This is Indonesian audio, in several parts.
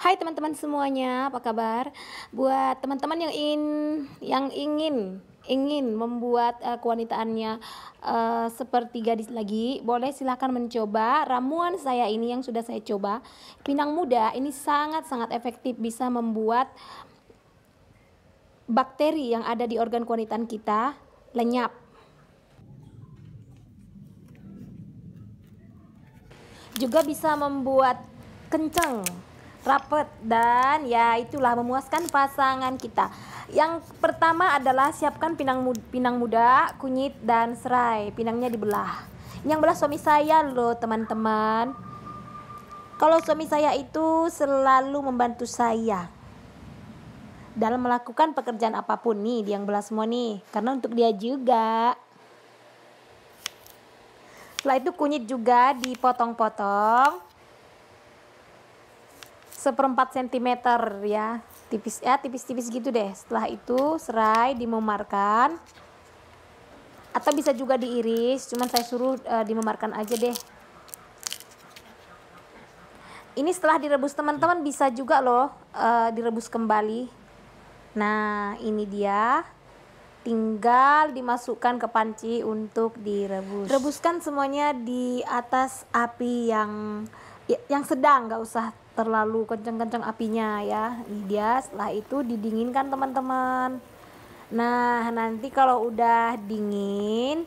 Hai teman-teman semuanya, apa kabar? Buat teman-teman yang ingin yang ingin ingin membuat uh, kewanitaannya uh, eh, seperti gadis lagi, boleh silahkan mencoba ramuan saya ini yang sudah saya coba. Pinang muda ini sangat-sangat efektif bisa membuat bakteri yang ada di organ kewanitaan kita lenyap. Juga bisa membuat kencang rapet dan ya itulah memuaskan pasangan kita. Yang pertama adalah siapkan pinang muda, pinang muda, kunyit dan serai. Pinangnya dibelah. Yang belah suami saya loh teman-teman. Kalau suami saya itu selalu membantu saya dalam melakukan pekerjaan apapun nih dia yang belah semua nih karena untuk dia juga setelah itu kunyit juga dipotong-potong seperempat sentimeter ya tipis ya tipis-tipis gitu deh setelah itu serai dimemarkan atau bisa juga diiris cuman saya suruh e, dimemarkan aja deh ini setelah direbus teman-teman bisa juga loh e, direbus kembali nah ini dia tinggal dimasukkan ke panci untuk direbus rebuskan semuanya di atas api yang Ya, yang sedang nggak usah terlalu kenceng-kenceng apinya ya ini dia setelah itu didinginkan teman-teman nah nanti kalau udah dingin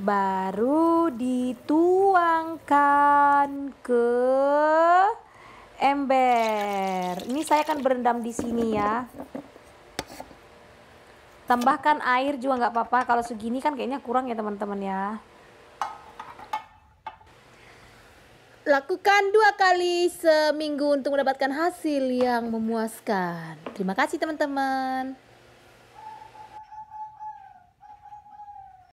baru dituangkan ke ember ini saya akan berendam di sini ya tambahkan air juga nggak apa-apa kalau segini kan kayaknya kurang ya teman-teman ya lakukan dua kali seminggu untuk mendapatkan hasil yang memuaskan. Terima kasih teman-teman.